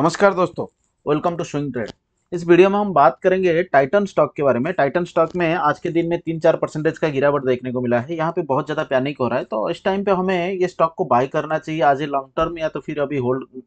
नमस्कार दोस्तों welcome to swing trade इस वीडियो में हम बात करेंगे टाइटन स्टॉक के बारे में टाइटन स्टॉक में आज के दिन में तीन चार परसेंटेज का गिरावट देखने को मिला है यहाँ पे बहुत ज़्यादा पैनिक हो रहा है तो इस टाइम पे हमें ये स्टॉक को बाय करना चाहिए आज ए लॉन्ग टर्म या तो फिर अभी होल्ड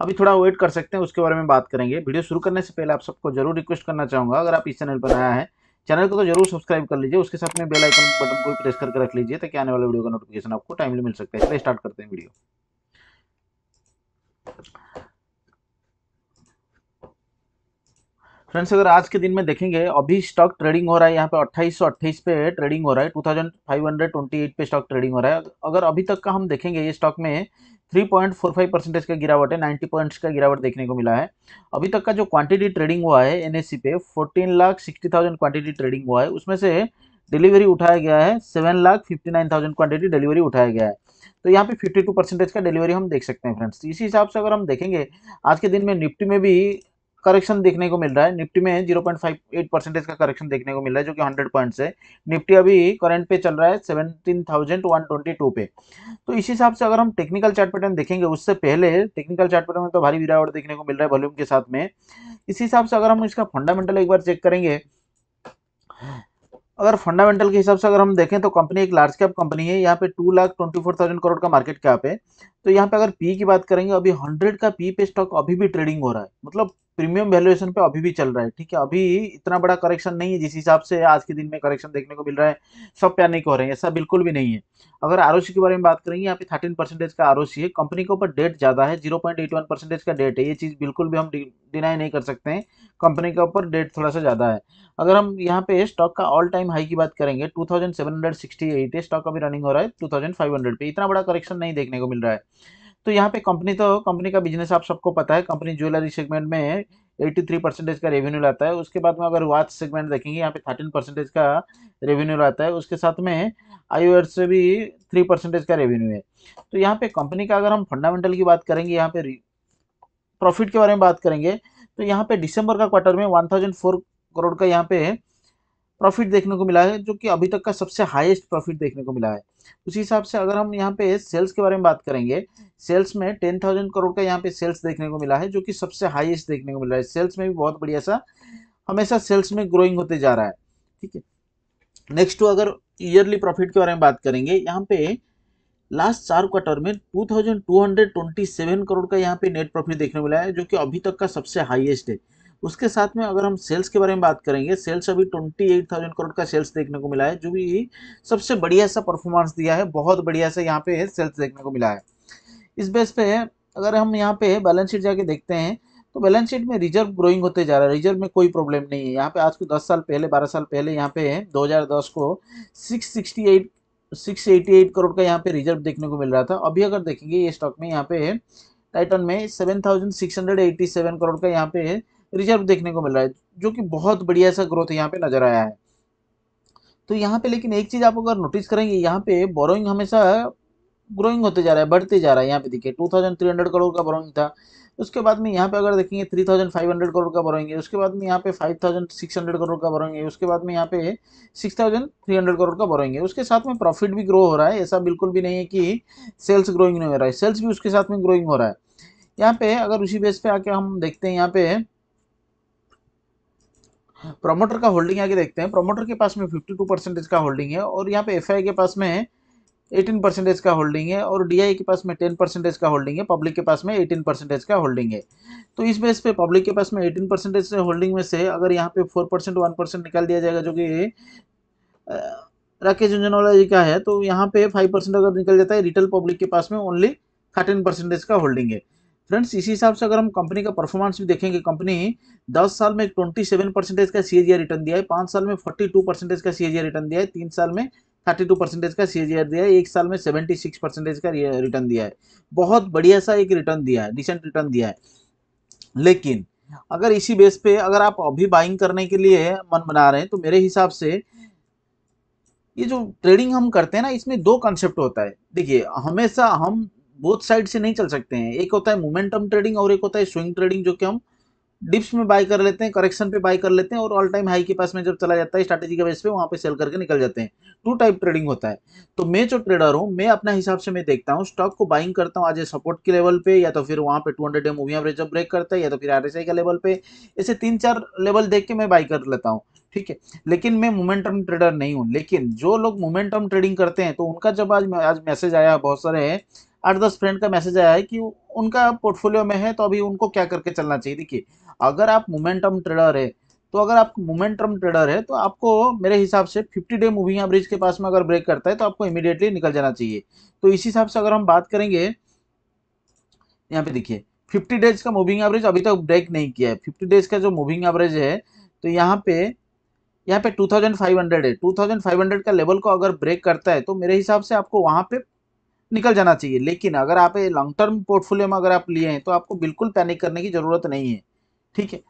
अभी थोड़ा वेट कर सकते हैं उसके बारे में बात करेंगे वीडियो शुरू करने से पहले आप सबको जरूर रिक्वेस्ट करना चाहूंगा अगर आप इस चैनल पर आया है चैनल को तो जरूर सब्सक्राइब कर लीजिए उसके साथ में बेल आइकन बटन को प्रेस करके रख लीजिए ताकि आने वाले वीडियो का नोटिफिकेशन आपको टाइमली मिल सकता है स्टार्ट करते हैं वीडियो फ्रेंड्स अगर आज के दिन में देखेंगे अभी स्टॉक ट्रेडिंग हो रहा है यहाँ पे अट्ठाईस सौ अट्ठाईस पे ट्रेडिंग हो रहा है two thousand five hundred twenty eight पे स्टॉक ट्रेडिंग हो रहा है अगर अभी तक का हम देखेंगे ये स्टॉक में three point four five percentage का गिरावट है नाइन्टी पॉइंट्स का गिरावट देखने को मिला है अभी तक का जो क्वांटिटी ट्रेडिंग हुआ है एन पे fourteen lakh sixty thousand quantity trading हुआ है उसमें से डिलीवरी उठाया गया है seven lakh fifty nine thousand quantity delivery उठाया गया है तो यहाँ पे फिफ्टी टू परसेंटेज का डिलीवरी हम देख सकते हैं फ्रेंड्स इसी हिसाब से अगर हम देखेंगे आज के दिन में निफ्टी में भी करेक्शन देखने को मिल रहा है निफ्टी में 0.58 परसेंटेज का करेक्शन देखने को मिल रहा है जो कि 100 पॉइंट से निफ्टी अभी करंट पे चल रहा है 17,122 पे तो इसी हिसाब से अगर हम टेक्निकल चार्ट पैटर्न देखेंगे उससे पहले टेक्निकल चार्ट पैटर्न में तो भारी गिरावट देखने को मिल रहा है वॉल्यूम के साथ में इसी हिसाब से अगर हम इसका फंडामेंटल एक बार चेक करेंगे अगर फंडामेंटल के हिसाब से अगर हम देखें तो कंपनी एक लार्ज कैप कंपनी है यहाँ पे two lakh twenty four thousand crore का मार्केट कैप है तो यहाँ पे अगर पी की बात करेंगे अभी हंड्रेड का पी पे स्टॉक अभी भी ट्रेडिंग हो रहा है मतलब प्रीमियम वैल्यूएशन पे अभी भी चल रहा है ठीक है अभी इतना बड़ा करेक्शन नहीं है जिस हिसाब से आज के दिन में करेक्शन देखने को मिल रहा है सब नहीं हो रहे हैं ऐसा बिल्कुल भी नहीं है अगर आर के बारे में बात करेंगे यहाँ पे थर्टीन परसेंटेज का आर है कंपनी के ऊपर डेट ज़्यादा है जीरो परसेंटेज का डेट है ये चीज़ बिल्कुल भी हम डिनाई नहीं कर सकते हैं कंपनी के ऊपर डेट थोड़ा सा ज़्यादा है अगर हम यहाँ पे स्टॉक का ऑल टाइम हाई की बात करेंगे 2768 है स्टॉक अभी रनिंग हो रहा है हंड्रेड पे इतना बड़ा करेक्शन नहीं देखने को मिल रहा है तो यहाँ पे कंपनी तो कंपनी का बिजनेस आप सबको पता है कंपनी ज्वेलरी सेगमेंट में 83 परसेंटेज का रेवेन्यू लाता है उसके बाद में अगर वाच सेगमेंट देखेंगे यहाँ पे 13 परसेंटेज का रेवेन्यू लाता है उसके साथ में आई से भी 3 परसेंटेज का रेवेन्यू है तो यहाँ पे कंपनी का अगर हम फंडामेंटल की बात करेंगे यहाँ पे प्रॉफिट के बारे में बात करेंगे तो यहाँ पे दिसंबर का क्वार्टर में वन करोड़ का यहाँ पे प्रॉफिट देखने को मिला है जो कि अभी तक का सबसे हाईएस्ट प्रॉफिट देखने को मिला है उसी हिसाब से अगर हम यहाँ पे सेल्स के बारे में बात करेंगे सेल्स में टेन थाउजेंड करोड़ का यहाँ पे सेल्स देखने को मिला है जो कि सबसे हाईएस्ट देखने को मिला है सेल्स में भी बहुत बढ़िया सा हमेशा सेल्स में ग्रोइंग होते जा रहा है ठीक है नेक्स्ट अगर ईयरली प्रॉफिट के बारे में बात करेंगे यहाँ पे लास्ट चार क्वार्टर में 2227 करोड़ का यहाँ पे नेट प्रॉफिट देखने को मिला है जो कि अभी तक का सबसे हाईएस्ट है उसके साथ में अगर हम सेल्स के बारे में बात करेंगे सेल्स अभी ट्वेंटी एट थाउजेंड करोड़ का सेल्स देखने को मिला है जो भी सबसे बढ़िया सा परफॉर्मेंस दिया है बहुत बढ़िया सा यहाँ पे सेल्स देखने को मिला है इस बेस पे अगर हम यहाँ पे बैलेंस शीट जाके देखते हैं तो बैलेंस शीट में रिजर्व ग्रोइंग होते जा रहा है रिजर्व में कोई प्रॉब्लम नहीं है यहाँ पे आज को दस साल पहले बारह साल पहले यहाँ पे दस को 668 688 करोड़ का यहाँ पे रिजर्व देखने को मिल रहा था अभी अगर देखेंगे ये स्टॉक में यहाँ पे टाइटन में seven thousand six hundred seven crore का यहाँ पे रिजर्व देखने को मिल रहा है जो कि बहुत बढ़िया सा ग्रोथ यहाँ पे नजर आया है तो यहाँ पे लेकिन एक चीज़ आप अगर नोटिस करेंगे यहाँ पे बोरोइंग हमेशा ग्रोइंग होते जा रहा है बढ़ते जा रहा है यहाँ पे देखिए 2300 करोड़ का बोरोइंग था उसके बाद में यहाँ पे अगर देखेंगे 3500 करोड़ का बोरोइंग है उसके बाद में यहाँ पे 5600 करोड़ का बोरोइंग है उसके बाद में यहाँ पे 6300 करोड़ का बोरोइंग है उसके साथ में प्रॉफिट भी ग्रो हो रहा है ऐसा बिल्कुल भी नहीं है कि सेल्स ग्रोइंग नहीं हो रहा है सेल्स भी उसके साथ में ग्रोइंग हो रहा है यहाँ पे अगर उसी बेस पे आके हम देखते हैं यहाँ पे प्रोमोटर का होल्डिंग आगे देखते हैं प्रोमोटर के पास में 52 परसेंटेज का होल्डिंग है और यहाँ पे एफ के पास में एटीन 18 परसेंटेज का होल्डिंग है और डीआई के पास में 10 परसेंटेज का होल्डिंग है पब्लिक के पास में 18 परसेंटेज का होल्डिंग है तो इस बेस पे पब्लिक के पास में 18 परसेंटेज होल्डिंग में से अगर यहाँ पे 4 परसेंट वन परसेंट निकाल दिया जाएगा जो कि राकेश झुंझुनवाला जी का है तो यहाँ पे फाइव परसेंट अगर निकल जाता है रिटेल पब्लिक के पास में ओनली थर्टीन परसेंटेज का होल्डिंग है फ्रेंड्स इसी हिसाब से अगर हम कंपनी का परफॉर्मेंस भी देखेंगे कंपनी 10 साल में ट्वेंटी परसेंटेज का सी रिटर्न दिया है पाँच साल में फोर्टी टू परसेंटेज का सी रिटर्न दिया है तीन साल में थर्टी टू परसेंटेज का सी दिया है एक साल में सेवेंटी सिक्स परसेंटेज का रिटर्न दिया है बहुत बढ़िया सा एक रिटर्न दिया है रिसेंट रिटर्न दिया है लेकिन अगर इसी बेस पे अगर आप अभी बाइंग करने के लिए मन बना रहे हैं तो मेरे हिसाब से ये जो ट्रेडिंग हम करते हैं ना इसमें दो कंसेप्ट होता है देखिए हमेशा हम बोथ साइड से नहीं चल सकते हैं एक होता है मोमेंटम ट्रेडिंग और एक होता है स्विंग ट्रेडिंग जो कि हम डिप्स में बाय कर लेते हैं करेक्शन पे बाय कर लेते हैं और ऑल टाइम हाई के पास में जब चला जाता है स्ट्रेटेजी के बेस पे वहाँ पे सेल करके निकल जाते हैं टू टाइप ट्रेडिंग होता है तो मैं जो ट्रेडर हूँ मैं अपना हिसाब से मैं देखता हूँ स्टॉक को बाइंग करता हूँ आज सपोर्ट के लेवल पे या तो फिर वहाँ पे टू हंड्रेड एम मूवी एवरेज ब्रेक करता है या तो फिर आर का लेवल पे ऐसे तीन चार लेवल देख के मैं बाई कर लेता हूँ ठीक है लेकिन मैं मोमेंटम ट्रेडर नहीं हूँ लेकिन जो लोग मोमेंटम ट्रेडिंग करते हैं तो उनका जब आज आज मैसेज आया बहुत सारे हैं आठ दस फ्रेंड का मैसेज आया है कि उनका पोर्टफोलियो में है तो अभी उनको क्या करके चलना चाहिए देखिए अगर आप मोमेंटम ट्रेडर है तो अगर आप मोमेंटम ट्रेडर है तो आपको मेरे हिसाब से 50 डे मूविंग एवरेज के पास में अगर ब्रेक करता है तो आपको इमिडिएटली निकल जाना चाहिए तो इस हिसाब से अगर हम बात करेंगे यहाँ पे देखिए 50 डेज का मूविंग एवरेज अभी तक ब्रेक नहीं किया है 50 डेज का जो मूविंग एवरेज है तो यहाँ पे यहाँ पे 2500 है 2500 का लेवल को अगर ब्रेक करता है तो मेरे हिसाब से आपको वहाँ पे निकल जाना चाहिए लेकिन अगर आप लॉन्ग टर्म पोर्टफोलियो में अगर आप लिए हैं तो आपको बिल्कुल पैनिक करने की ज़रूरत नहीं है ठीक है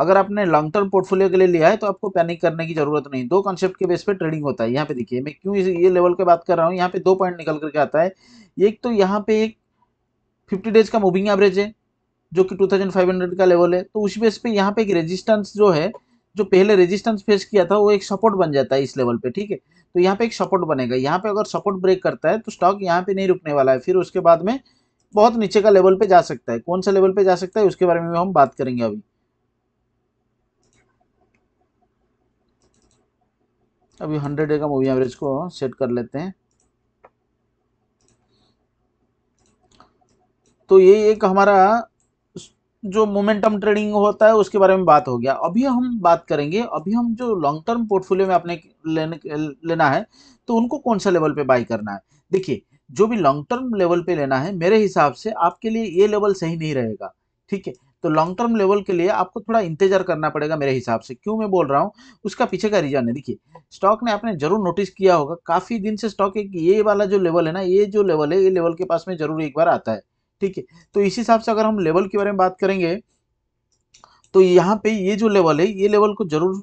अगर आपने लॉन्ग टर्म पोर्टफोलियो के लिए लिया है तो आपको पैनिक करने की जरूरत नहीं दो कॉन्सेप्ट के बेस पे ट्रेडिंग होता है यहाँ पे देखिए मैं क्यों ये लेवल के बात कर रहा हूँ यहाँ पे दो पॉइंट निकल करके आता है एक तो यहाँ पे एक फिफ्टी डेज का मूविंग एवरेज है जो कि टू का लेवल है तो उस बेस पे यहाँ पे एक रेजिस्टेंस जो है जो पहले रेजिस्टेंस फेस किया था वो एक सपोर्ट बन जाता है इस लेवल पे ठीक है तो यहाँ पे एक सपोर्ट बनेगा यहाँ पे अगर सपोर्ट ब्रेक करता है तो स्टॉक यहाँ पे नहीं रुकने वाला है फिर उसके बाद में बहुत नीचे का लेवल पे जा सकता है कौन सा लेवल पे जा सकता है उसके बारे में हम बात करेंगे अभी अभी हंड्रेड का मूवी एवरेज को सेट कर लेते हैं तो ये एक हमारा जो मोमेंटम ट्रेडिंग होता है उसके बारे में बात हो गया अभी हम बात करेंगे अभी हम जो लॉन्ग टर्म पोर्टफोलियो में आपने लेने लेना है तो उनको कौन सा लेवल पे बाई करना है देखिए जो भी लॉन्ग टर्म लेवल पे लेना है मेरे हिसाब से आपके लिए ये लेवल सही नहीं रहेगा ठीक है तो लॉन्ग टर्म लेवल के लिए आपको थोड़ा इंतजार करना पड़ेगा मेरे हिसाब से क्यों मैं बोल रहा हूँ उसका पीछे का रीजन है देखिए स्टॉक ने आपने जरूर नोटिस किया होगा काफ़ी दिन से स्टॉक एक ये वाला जो लेवल है ना ये जो लेवल है ये लेवल के पास में जरूर एक बार आता है ठीक है तो इस हिसाब से अगर हम लेवल के बारे में बात करेंगे तो यहाँ पे ये जो लेवल है ये लेवल को जरूर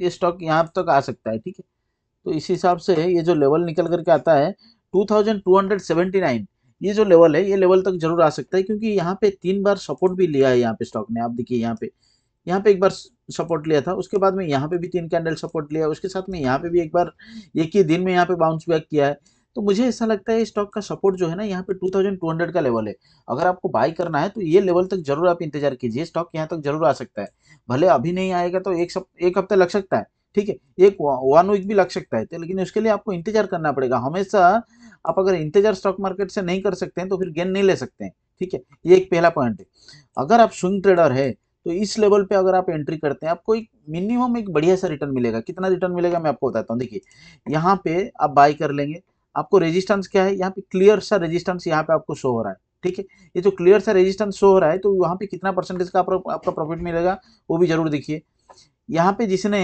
ये स्टॉक यहाँ तक आ सकता है ठीक है तो इसी हिसाब से ये जो लेवल निकल करके आता है 2279 ये जो लेवल है ये लेवल तक जरूर आ सकता है क्योंकि यहाँ पे तीन बार सपोर्ट भी लिया है यहाँ पे स्टॉक ने आप देखिए यहाँ पे यहाँ पे एक बार सपोर्ट लिया था उसके बाद में यहाँ पे भी तीन कैंडल सपोर्ट लिया उसके साथ में यहाँ पे भी एक बार एक ही दिन में यहाँ पे बाउंस बैक किया है तो मुझे ऐसा लगता है स्टॉक का सपोर्ट जो है ना यहाँ पे 2200 का लेवल है अगर आपको बाय करना है तो ये लेवल तक जरूर आप इंतजार कीजिए स्टॉक यहाँ तक जरूर आ सकता है भले अभी नहीं आएगा तो एक सप, एक हफ्ता लग सकता है ठीक है एक वन वीक भी लग सकता है तो लेकिन उसके लिए आपको इंतजार करना पड़ेगा हमेशा आप अगर इंतजार स्टॉक मार्केट से नहीं कर सकते हैं तो फिर गेन नहीं ले सकते हैं ठीक है ये एक पहला पॉइंट है अगर आप स्विंग ट्रेडर है तो इस लेवल पे अगर आप एंट्री करते हैं आपको एक मिनिमम एक बढ़िया सा रिटर्न मिलेगा कितना रिटर्न मिलेगा मैं आपको बताता हूँ देखिए यहाँ पे आप बाय कर लेंगे आपको रेजिस्टेंस क्या है यहाँ पे क्लियर सा रेजिस्टेंस यहाँ पे आपको शो हो रहा है ठीक है ये जो क्लियर सा रेजिस्टेंस शो हो रहा है तो वहाँ पे कितना परसेंटेज का आपका प्रॉफिट मिलेगा वो भी जरूर देखिए यहाँ पे जिसने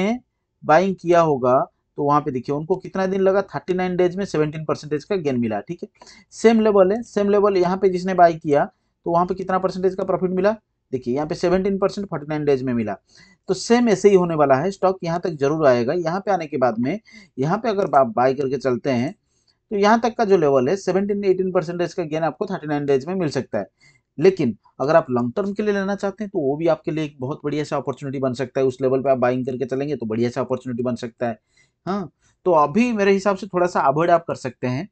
बाइंग किया होगा तो वहाँ पे देखिए उनको कितना दिन लगा 39 डेज में 17 परसेंटेज का गेन मिला ठीक है सेम लेवल है सेम लेवल यहाँ पे जिसने बाई किया तो वहाँ पे कितना परसेंटेज का प्रॉफिट मिला देखिए यहाँ पे 17 परसेंट फोर्टी डेज में मिला तो सेम ऐसे ही होने वाला है स्टॉक यहाँ तक जरूर आएगा यहाँ पे आने के बाद में यहाँ पे अगर आप बाई करके चलते हैं तो यहाँ तक का जो लेवल है सेवनटीन एटीन परसेंटेज का गेन आपको थर्टी नाइन डेज में मिल सकता है लेकिन अगर आप लॉन्ग टर्म के लिए लेना चाहते हैं तो वो भी आपके लिए एक बहुत बढ़िया सा अपॉर्चुनिटी बन सकता है उस लेवल पे आप बाइंग करके चलेंगे तो बढ़िया सा अपॉर्चुनिटी बन सकता है हाँ तो अभी मेरे हिसाब से थोड़ा सा अवॉइड आप कर सकते हैं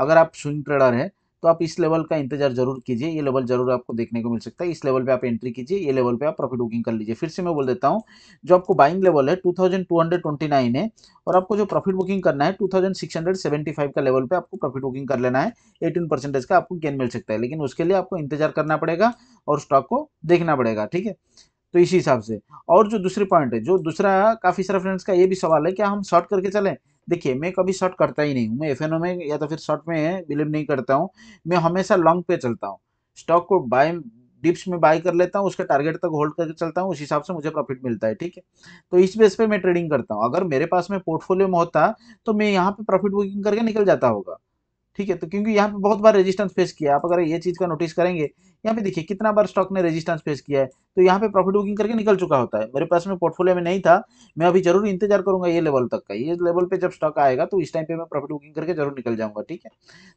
अगर आप स्विंग ट्रेडर है तो आप इस लेवल का इंतजार जरूर कीजिए ये लेवल जरूर आपको देखने को मिल सकता है इस लेवल पे आप एंट्री कीजिए ये लेवल पे आप प्रॉफिट बुकिंग कर लीजिए फिर से मैं बोल देता हूँ जो आपको बाइंग लेवल है 2229 है और आपको जो प्रॉफिट बुकिंग करना है 2675 का लेवल पे आपको प्रॉफिट बुकिंग कर लेना है एटीन परसेंटेज का आपको गेन मिल सकता है लेकिन उसके लिए आपको इंतजार करना पड़ेगा और स्टॉक को देखना पड़ेगा ठीक है तो इसी हिसाब से और जो दूसरे पॉइंट है जो दूसरा काफ़ी सारा फ्रेंड्स का ये भी सवाल है क्या हम शॉर्ट करके चलें देखिए मैं कभी शॉर्ट करता ही नहीं हूँ मैं एफ में या तो फिर शॉर्ट में बिलीव नहीं करता हूँ मैं हमेशा लॉन्ग पे चलता हूँ स्टॉक को बाय डिप्स में बाय कर लेता हूँ उसके टारगेट तक होल्ड करके चलता हूँ उस हिसाब से मुझे प्रॉफिट मिलता है ठीक है तो इस बेस पे मैं ट्रेडिंग करता हूँ अगर मेरे पास में पोर्टफोलियो में होता तो मैं यहाँ पे प्रॉफिट बुकिंग करके निकल जाता होगा ठीक है तो क्योंकि यहाँ पे बहुत बार रेजिस्टेंस फेस किया आप अगर ये चीज़ का नोटिस करेंगे यहाँ पे देखिए कितना बार स्टॉक ने रेजिस्टेंस फेस किया है तो यहाँ पे प्रॉफिट बुकिंग करके निकल चुका होता है मेरे पास में पोर्टफोलियो में नहीं था मैं अभी जरूर इंतजार करूंगा ये लेवल तक का ये लेवल पे जब स्टॉक आएगा तो इस टाइम पे मैं प्रॉफिट बुकिंग करके जरूर निकल जाऊंगा ठीक है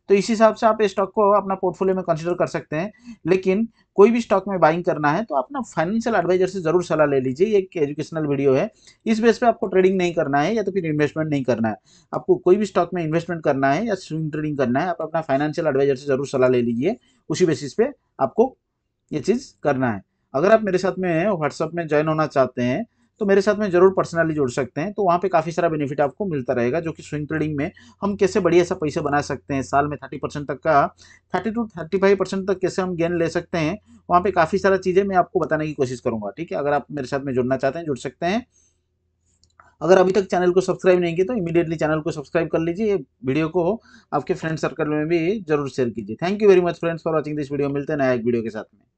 तो इस हिसाब से आप इस स्टॉक को अपना पोर्टफोलियो में कंसिडर कर सकते हैं लेकिन कोई भी स्टॉक में बाइंग करना है तो अपना फाइनेंशियल एडवाइजर से जरूर सलाह ले लीजिए ये एक एजुकेशनल वीडियो है इस बेस पे आपको ट्रेडिंग नहीं करना है या तो फिर इन्वेस्टमेंट नहीं करना है आपको कोई भी स्टॉक में इन्वेस्टमेंट करना है या स्विंग ट्रेडिंग करना है आप अपना फाइनेंशियल एडवाइजर से जरूर सलाह ले लीजिए उसी बेसिस पे आपको ये चीज़ करना है अगर आप मेरे साथ में व्हाट्सअप में ज्वाइन होना चाहते हैं तो मेरे साथ में जरूर पर्सनली जुड़ सकते हैं तो वहाँ पे काफ़ी सारा बेनिफिट आपको मिलता रहेगा जो कि स्विंग ट्रेडिंग में हम कैसे बढ़िया सा पैसे बना सकते हैं साल में थर्टी परसेंट तक का thirty to thirty five percent तक कैसे हम गेन ले सकते हैं वहाँ पे काफ़ी सारा चीज़ें मैं आपको बताने की कोशिश करूँगा ठीक है अगर आप मेरे साथ में जुड़ना चाहते हैं जुड़ सकते हैं अगर अभी तक चैनल को सब्सक्राइब नहीं किया तो इमीडिएटली चैनल को सब्सक्राइब कर लीजिए वीडियो को आपके फ्रेंड सर्कल में भी जरूर शेयर कीजिए thank you very much friends for watching this video मिलते हैं नया एक वीडियो के साथ में